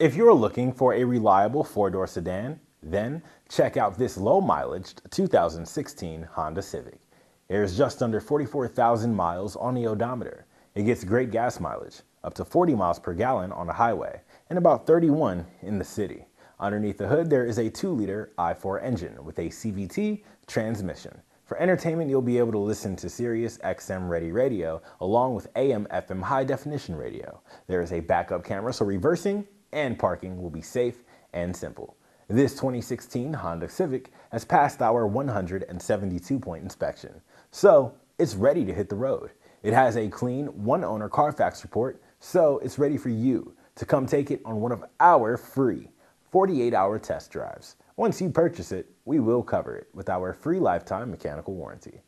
If you're looking for a reliable four-door sedan, then check out this low-mileage 2016 Honda Civic. There's just under 44,000 miles on the odometer. It gets great gas mileage, up to 40 miles per gallon on the highway, and about 31 in the city. Underneath the hood, there is a 2-liter i4 engine with a CVT transmission. For entertainment, you'll be able to listen to Sirius XM Ready Radio along with AM FM high definition radio. There is a backup camera, so reversing and parking will be safe and simple. This 2016 Honda Civic has passed our 172 point inspection, so it's ready to hit the road. It has a clean one owner Carfax report, so it's ready for you to come take it on one of our free 48 hour test drives. Once you purchase it, we will cover it with our free lifetime mechanical warranty.